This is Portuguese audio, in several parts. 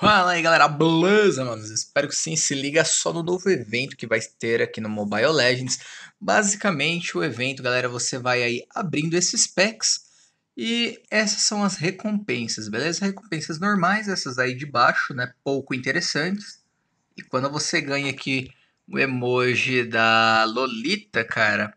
Fala aí galera, beleza, mano? Espero que sim, se liga só no novo evento que vai ter aqui no Mobile Legends. Basicamente, o evento, galera, você vai aí abrindo esses packs e essas são as recompensas, beleza? Recompensas normais, essas aí de baixo, né? Pouco interessantes. E quando você ganha aqui o emoji da Lolita, cara,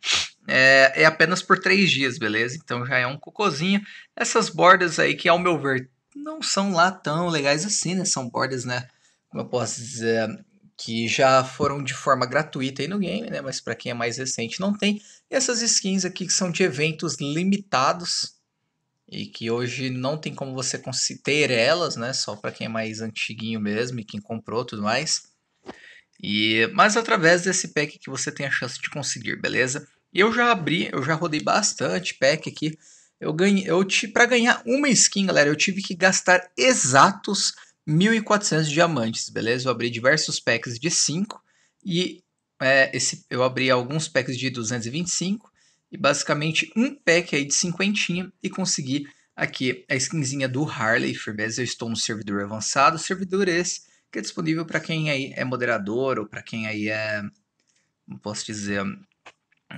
é, é apenas por 3 dias, beleza? Então já é um cocôzinho. Essas bordas aí, que ao meu ver não são lá tão legais assim, né? São bordas, né? Como eu posso dizer, que já foram de forma gratuita aí no game, né? Mas para quem é mais recente não tem. E essas skins aqui que são de eventos limitados e que hoje não tem como você ter elas, né? Só para quem é mais antiguinho mesmo e quem comprou tudo mais. E mas através desse pack que você tem a chance de conseguir, beleza? Eu já abri, eu já rodei bastante pack aqui eu ganhei, eu para ganhar uma skin, galera, eu tive que gastar exatos 1.400 diamantes, beleza? Eu abri diversos packs de 5 e é, esse, eu abri alguns packs de 225 e basicamente um pack aí de cinquentinha e consegui aqui a skinzinha do Harley, firmeza, eu estou no servidor avançado, servidor esse que é disponível para quem aí é moderador ou para quem aí é, não posso dizer,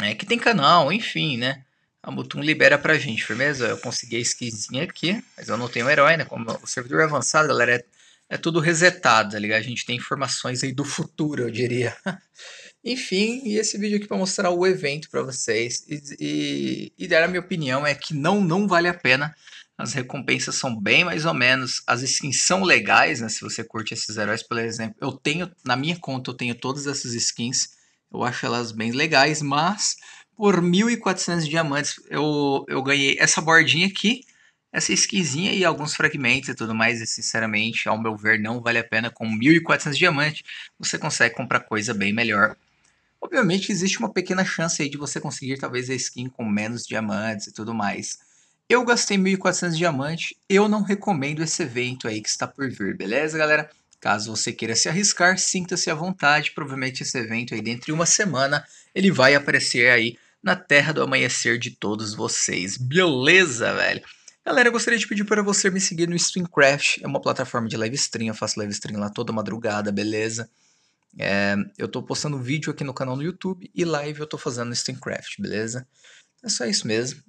é, que tem canal, enfim, né? a Mutum libera pra gente, firmeza? Eu consegui a skinzinha aqui, mas eu não tenho herói, né? Como o servidor é avançado, galera, é, é tudo resetado, tá ligado? A gente tem informações aí do futuro, eu diria. Enfim, e esse vídeo aqui para mostrar o evento para vocês e, e, e, dar a minha opinião é que não, não vale a pena. As recompensas são bem mais ou menos, as skins são legais, né? Se você curte esses heróis, por exemplo, eu tenho, na minha conta, eu tenho todas essas skins, eu acho elas bem legais, mas por 1.400 diamantes. Eu, eu ganhei essa bordinha aqui, essa esquisinha e alguns fragmentos e tudo mais. E sinceramente, ao meu ver, não vale a pena. Com 1.400 diamantes, você consegue comprar coisa bem melhor. Obviamente, existe uma pequena chance aí de você conseguir talvez a skin com menos diamantes e tudo mais. Eu gastei 1.400 diamantes, eu não recomendo esse evento aí que está por vir, beleza, galera? Caso você queira se arriscar, sinta-se à vontade. Provavelmente esse evento aí dentro de uma semana ele vai aparecer aí na terra do amanhecer de todos vocês. Beleza, velho? Galera, eu gostaria de pedir para você me seguir no Streamcraft, é uma plataforma de live stream, eu faço live stream lá toda madrugada, beleza? É, eu tô postando vídeo aqui no canal no YouTube e live eu tô fazendo no Streamcraft, beleza? É só isso mesmo.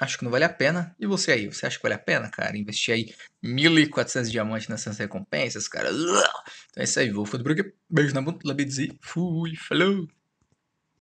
Acho que não vale a pena. E você aí, você acha que vale a pena, cara? Investir aí 1.400 diamantes nessas recompensas, cara? Então é isso aí, vou ficando por aqui. Beijo na bunda, labides fui, falou!